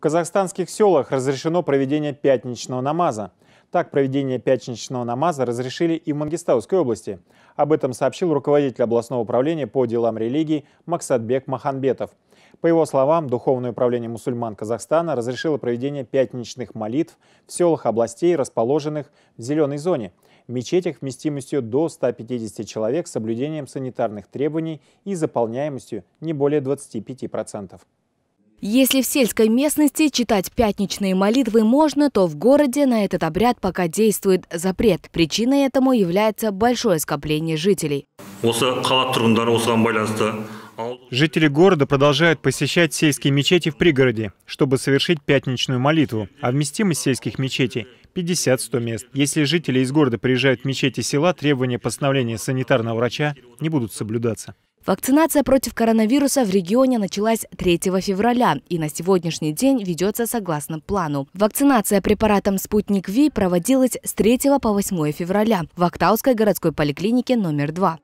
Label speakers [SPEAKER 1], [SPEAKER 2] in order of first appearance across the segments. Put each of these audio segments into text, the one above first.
[SPEAKER 1] В казахстанских селах разрешено проведение пятничного намаза. Так, проведение пятничного намаза разрешили и в Мангистауской области. Об этом сообщил руководитель областного управления по делам религии Максатбек Маханбетов. По его словам, Духовное управление мусульман Казахстана разрешило проведение пятничных молитв в селах областей, расположенных в зеленой зоне, в мечетях вместимостью до 150 человек с соблюдением санитарных требований и заполняемостью не более 25%.
[SPEAKER 2] Если в сельской местности читать пятничные молитвы можно, то в городе на этот обряд пока действует запрет. Причиной этому является большое скопление жителей.
[SPEAKER 1] Жители города продолжают посещать сельские мечети в пригороде, чтобы совершить пятничную молитву, а вместимость сельских мечетей 50-100 мест. Если жители из города приезжают в мечети села, требования постановления санитарного врача не будут соблюдаться.
[SPEAKER 2] Вакцинация против коронавируса в регионе началась 3 февраля и на сегодняшний день ведется согласно плану. Вакцинация препаратом «Спутник Ви» проводилась с 3 по 8 февраля в Актауской городской поликлинике номер 2.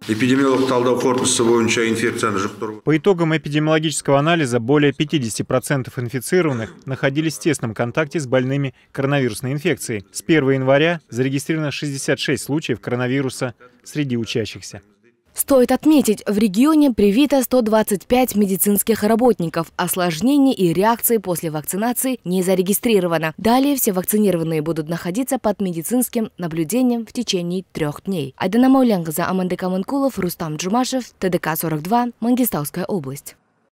[SPEAKER 1] По итогам эпидемиологического анализа более 50% инфицированных находились в тесном контакте с больными коронавирусной инфекцией. С 1 января зарегистрировано 66 случаев коронавируса среди учащихся.
[SPEAKER 2] Стоит отметить, в регионе привито 125 медицинских работников. Осложнений и реакции после вакцинации не зарегистрировано. Далее все вакцинированные будут находиться под медицинским наблюдением в течение трех дней. Айдана Маулянгаза, Аманды Каманкулов, Рустам Джумашев, ТДК-42, Мангистауская область.